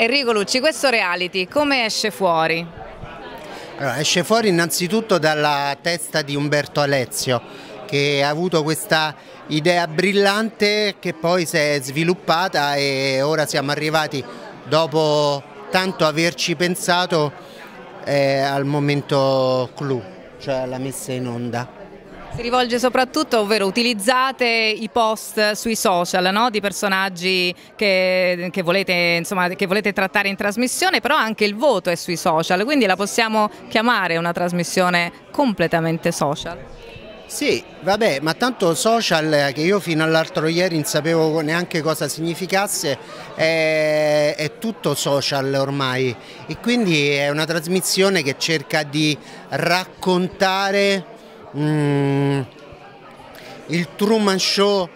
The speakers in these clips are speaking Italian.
Enrico Lucci, questo reality come esce fuori? Allora, esce fuori innanzitutto dalla testa di Umberto Alezio che ha avuto questa idea brillante che poi si è sviluppata e ora siamo arrivati dopo tanto averci pensato eh, al momento clou, cioè alla messa in onda. Si rivolge soprattutto, ovvero utilizzate i post sui social no? di personaggi che, che, volete, insomma, che, volete, trattare in trasmissione, però anche il voto è sui social, quindi la possiamo chiamare una trasmissione completamente social. Sì, vabbè, ma tanto social eh, che io fino all'altro ieri non sapevo neanche cosa significasse, è, è tutto social ormai e quindi è una trasmissione che cerca di raccontare Mm, il Truman Show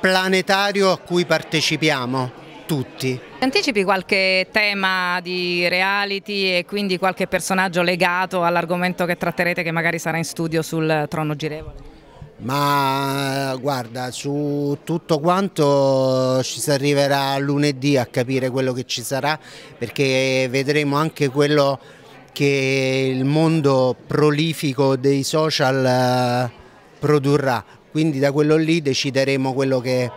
planetario a cui partecipiamo tutti. Anticipi qualche tema di reality e quindi qualche personaggio legato all'argomento che tratterete che magari sarà in studio sul trono girevole? Ma guarda, su tutto quanto ci si arriverà lunedì a capire quello che ci sarà perché vedremo anche quello che il mondo prolifico dei social eh, produrrà, quindi da quello lì decideremo quello che,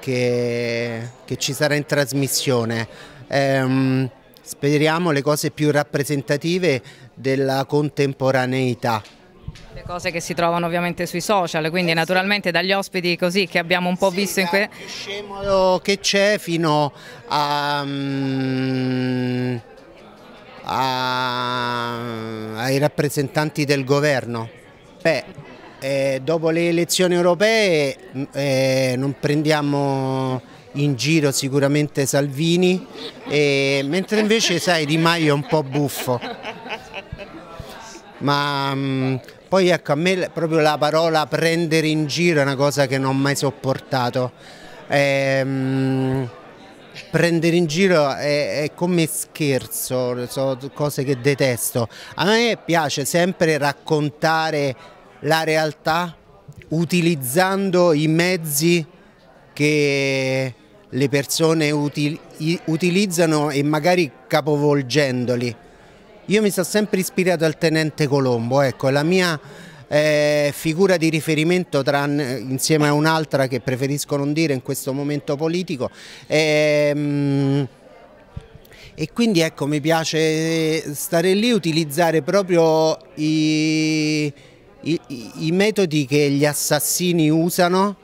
che, che ci sarà in trasmissione. Ehm, speriamo le cose più rappresentative della contemporaneità. Le cose che si trovano ovviamente sui social, quindi naturalmente dagli ospiti così che abbiamo un po' sì, visto in quel... scemo che c'è fino a... Um, a, ai rappresentanti del governo? Beh, eh, dopo le elezioni europee mm, eh, non prendiamo in giro sicuramente Salvini, eh, mentre invece sai Di Maio è un po' buffo. Ma mh, mm, poi ecco, a me proprio la parola prendere in giro è una cosa che non ho mai sopportato. Ehm, prendere in giro è, è come scherzo, sono cose che detesto. A me piace sempre raccontare la realtà utilizzando i mezzi che le persone util utilizzano e magari capovolgendoli. Io mi sono sempre ispirato al Tenente Colombo, ecco, la mia eh, figura di riferimento tra, insieme a un'altra che preferisco non dire in questo momento politico. Ehm, e quindi ecco mi piace stare lì utilizzare proprio i, i, i, metodi che gli assassini usano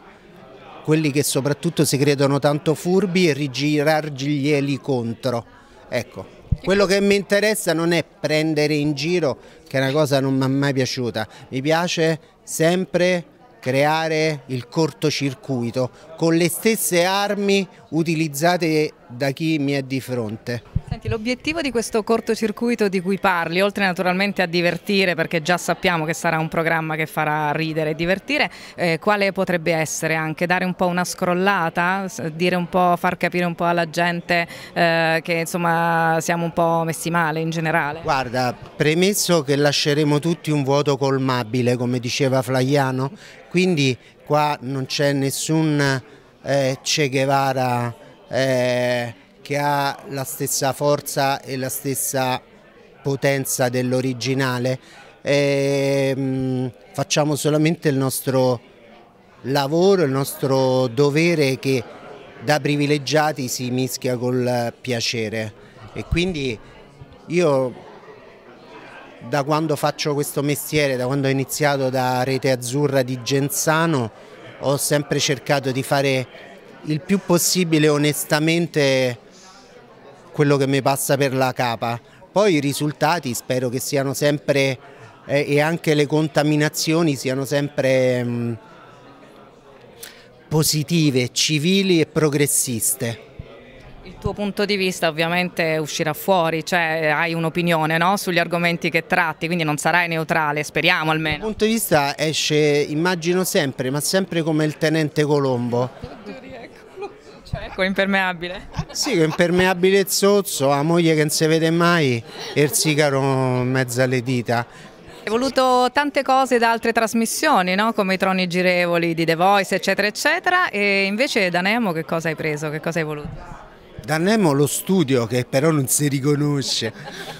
quelli che soprattutto si credono tanto furbi e rigirarglieli contro ecco quello che mi interessa non è prendere in giro, che è una cosa che non mi è mai piaciuta. Mi piace sempre creare il cortocircuito con le stesse armi utilizzate da chi mi è di fronte. L'obiettivo di questo cortocircuito di cui parli, oltre naturalmente a divertire, perché già sappiamo che sarà un programma che farà ridere e divertire, eh, quale potrebbe essere anche? Dare un po' una scrollata, un po', far capire un po' alla gente eh, che insomma siamo un po' messi male in generale? Guarda, premesso che lasceremo tutti un vuoto colmabile, come diceva Flaiano, quindi qua non c'è nessun eh, Che Guevara eh, che ha la stessa forza e la stessa potenza dell'originale. Ehm, facciamo solamente il nostro lavoro, il nostro dovere che da privilegiati si mischia col piacere e quindi io da quando faccio questo mestiere, da quando ho iniziato da Rete Azzurra di Genzano ho sempre cercato di fare il più possibile onestamente quello che mi passa per la capa. Poi i risultati spero che siano sempre eh, e anche le contaminazioni siano sempre mh, mm, positive, civili e progressiste. Il tuo punto di vista ovviamente uscirà fuori, cioè hai un'opinione no? sugli argomenti che tratti, quindi non sarai neutrale, speriamo almeno. Il punto di vista esce, immagino sempre, ma sempre come il tenente Colombo cioè, ecco, impermeabile. Sì, impermeabile e zozzo, la moglie che non si vede mai e il sigaro in mezzo alle dita. Hai voluto tante cose da altre trasmissioni, no? come i troni girevoli di The Voice, eccetera, eccetera, e invece da Nemo che cosa hai preso, che cosa hai voluto? Da Nemo lo studio che però non si riconosce.